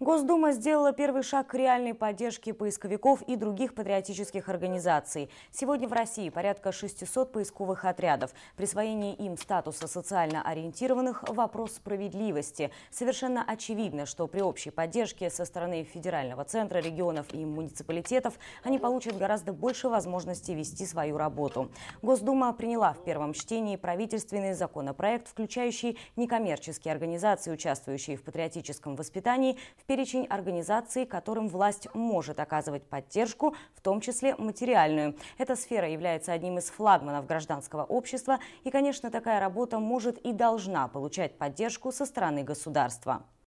Госдума сделала первый шаг к реальной поддержке поисковиков и других патриотических организаций. Сегодня в России порядка 600 поисковых отрядов. Присвоение им статуса социально ориентированных – вопрос справедливости. Совершенно очевидно, что при общей поддержке со стороны федерального центра, регионов и муниципалитетов они получат гораздо больше возможностей вести свою работу. Госдума приняла в первом чтении правительственный законопроект, включающий некоммерческие организации, участвующие в патриотическом воспитании, в перечень организаций, которым власть может оказывать поддержку, в том числе материальную. Эта сфера является одним из флагманов гражданского общества, и, конечно, такая работа может и должна получать поддержку со стороны государства.